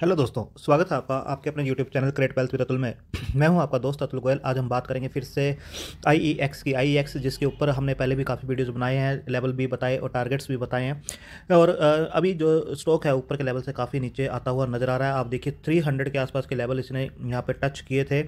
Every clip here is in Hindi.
हेलो दोस्तों स्वागत है आपका आपके अपने YouTube channel create wealth with Atul में मैं हूं आपका दोस्त अतुल गोयल आज हम बात करेंगे फिर से आई e की आई e जिसके ऊपर हमने पहले भी काफ़ी वीडियोस बनाए हैं लेवल भी बताए और टारगेट्स भी बताए हैं और अभी जो स्टॉक है ऊपर के लेवल से काफ़ी नीचे आता हुआ नज़र आ रहा है आप देखिए थ्री के आसपास के लेवल इसने यहाँ पर टच किए थे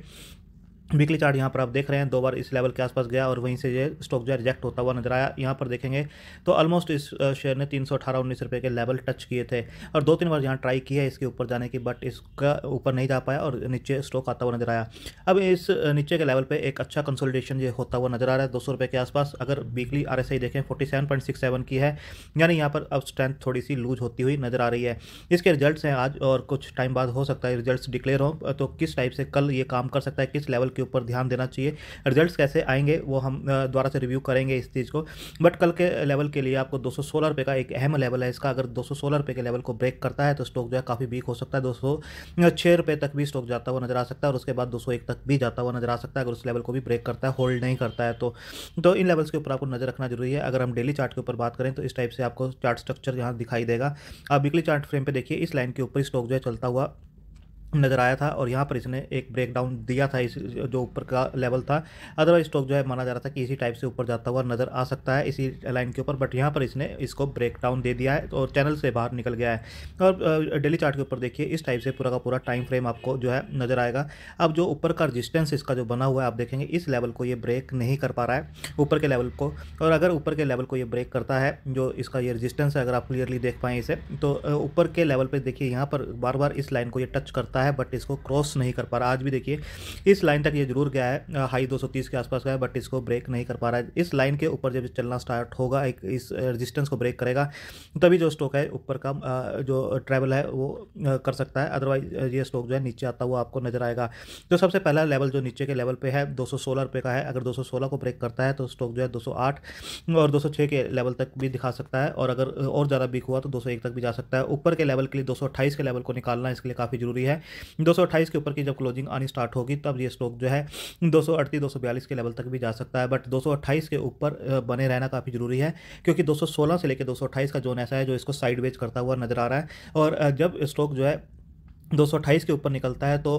वीकली चार्ट यहाँ पर आप देख रहे हैं दो बार इस लेवल के आसपास गया और वहीं से ये स्टॉक जो है रिजेक्ट होता हुआ नजर आया यहाँ पर देखेंगे तो ऑलमोस्ट इस शेयर ने तीन सौ अठारह उन्नीस रुपये के लेवल टच किए थे और दो तीन बार यहाँ ट्राई किया इसके ऊपर जाने की बट इसका ऊपर नहीं जा पाया और नीचे स्टॉक आता हुआ नजर आया अब इस नीचे के लेवल पर एक अच्छा कंसोलिडेशन ये होता हुआ नजर आ रहा है दो सौ के आसपास अगर वीकली आर देखें forty seven point six seven की है यानी यहाँ पर अब स्ट्रेंथ थोड़ी सी लूज होती हुई नजर आ रही है इसके रिजल्ट हैं आज और कुछ टाइम बाद हो सकता है रिजल्ट डिक्लेयर हो तो किस टाइप से कल ये काम कर सकता है किस लेवल के ऊपर ध्यान देना चाहिए रिजल्ट्स कैसे आएंगे वो हम द्वारा से रिव्यू करेंगे इस चीज़ को बट कल के लेवल के लिए आपको दो सौ रुपये का एक अहम लेवल है इसका अगर दो सौ रुपये के लेवल को ब्रेक करता है तो स्टॉक जो है काफ़ी वीक हो सकता है दो सौ रुपये तक भी स्टॉक जाता हुआ नजर आ सकता है और उसके बाद दो तक भी जाता हुआ नजर आ सकता है अगर उस लेवल को भी ब्रेक करता है होल्ड नहीं करता है तो तो इन लेवल्स के ऊपर आपको नजर रखना जरूरी है अगर हम डेली चार्ट के ऊपर बात करें तो इस टाइप से आपको चार्ट स्ट्रक्चर यहाँ दिखाई देगा आप वीकली चार्ट फ्रेम पर देखिए इस लाइन के ऊपर स्टॉक जो है चलता हुआ नज़र आया था और यहाँ पर इसने एक ब्रेकडाउन दिया था इस जो ऊपर का लेवल था अदरवाइज स्टॉक जो है माना जा रहा था कि इसी टाइप से ऊपर जाता हुआ नज़र आ सकता है इसी लाइन के ऊपर बट यहाँ पर इसने इसको ब्रेकडाउन दे दिया है और चैनल से बाहर निकल गया है और डेली चार्ट के ऊपर देखिए इस टाइप से पूरा का पूरा टाइम फ्रेम आपको जो है नज़र आएगा अब जो ऊपर का रजिस्टेंस इसका जो बना हुआ है आप देखेंगे इस लेवल को ये ब्रेक नहीं कर पा रहा है ऊपर के लेवल को और अगर ऊपर के लेवल को ये ब्रेक करता है जो इसका ये रजिस्टेंस है अगर आप क्लियरली देख पाएँ इसे तो ऊपर के लेवल पर देखिए यहाँ पर बार बार इस लाइन को ये टच करता सकता है बट इसको क्रॉस नहीं कर पा रहा आज भी देखिए इस लाइन तक ये जरूर गया है हाई 230 के आसपास गया है बट इसको ब्रेक नहीं कर पा रहा है इस लाइन के ऊपर जब चलना स्टार्ट होगा एक इस रजिस्टेंस को ब्रेक करेगा तभी जो स्टॉक है ऊपर का जो ट्रैवल है वो कर सकता है अदरवाइज ये स्टॉक जो है नीचे आता हुआ आपको नजर आएगा तो सबसे पहला लेवल जो नीचे के लेवल पर है दो सौ का है अगर दो को ब्रेक करता है तो स्टॉक जो है दो और दो के लेवल तक भी दिखा सकता है और अगर और ज़्यादा बिक हुआ तो दो तक भी जा सकता है ऊपर के लेवल के लिए दो के लेवल को निकालना इसके लिए काफ़ी ज़रूरी है दो के ऊपर की जब क्लोजिंग आनी स्टार्ट होगी तब ये स्टॉक जो है दो सौ के लेवल तक भी जा सकता है बट दो के ऊपर बने रहना काफ़ी ज़रूरी है क्योंकि दो से लेकर दो का जोन ऐसा है जो इसको साइडवेज करता हुआ नजर आ रहा है और जब स्टॉक जो है दो के ऊपर निकलता है तो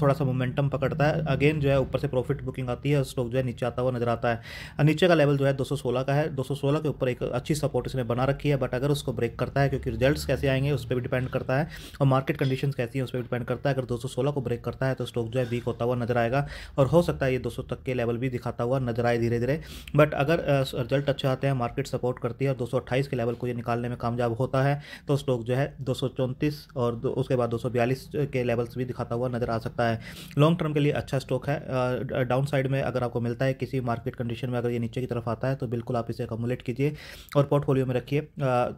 थोड़ा सा मोमेंटम पकड़ता है अगेन जो है ऊपर से प्रॉफिट बुकिंग आती है स्टॉक जो है नीचे आता हुआ नजर आता है नीचे का लेवल जो है 216 का है 216 के ऊपर एक अच्छी सपोर्ट इसने बना रखी है बट अगर उसको ब्रेक करता है क्योंकि रिजल्ट्स कैसे आएंगे उस पर भी डिपेंड करता है और मार्केट कंडीशन कैसी है उस पर डिपेंड करता है अगर दो को ब्रेक करता है तो स्टॉक जो है वीक होता हुआ नजर आएगा और हो सकता है ये दो तक के लेवल भी दिखाता हुआ नजर आए धीरे धीरे बट अगर रिजल्ट अच्छे आते हैं मार्केट सपोर्ट करती है और दो के लेवल को ये निकालने में कामयाब होता है तो स्टॉक जो है दो और उसके बाद दो चालीस के लेवल्स भी दिखाता हुआ नजर आ सकता है लॉन्ग टर्म के लिए अच्छा स्टॉक है डाउन साइड में अगर आपको मिलता है किसी मार्केट कंडीशन में अगर ये नीचे की तरफ आता है तो बिल्कुल आप इसे अकोमोलेट कीजिए और पोर्टफोलियो में रखिए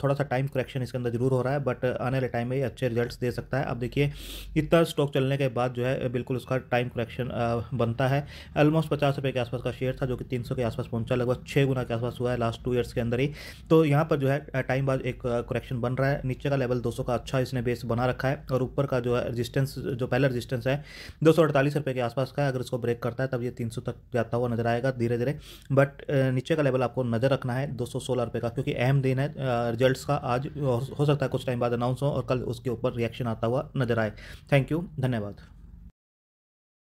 थोड़ा सा टाइम करेक्शन इसके अंदर जरूर हो रहा है बट आने वाले टाइम में ये अच्छे रिजल्ट दे सकता है अब देखिए इतना स्टॉक चलने के बाद जो है बिल्कुल उसका टाइम करेक्शन बनता है ऑलमोस्ट पचास रुपये के आसपास का शेयर था जो कि तीन के आसपास पहुंचा लगभग छः गुना के आसपास हुआ है लास्ट टू ईयर्स के अंदर ही तो यहाँ पर जो है टाइम बाद एक करेक्शन बन रहा है नीचे का लेवल दो का अच्छा इसने बेस बना रखा है और ऊपर का जो है रजिस्टेंस जो पहला रजिस्टेंस है दो सौ के आसपास का है अगर इसको ब्रेक करता है तब ये 300 तक जाता हुआ नजर आएगा धीरे धीरे बट नीचे का लेवल आपको नज़र रखना है दो रुपए का क्योंकि अहम दिन है रिजल्ट का आज हो सकता है कुछ टाइम बाद अनाउंस हो और कल उसके ऊपर रिएक्शन आता हुआ नजर आए थैंक यू धन्यवाद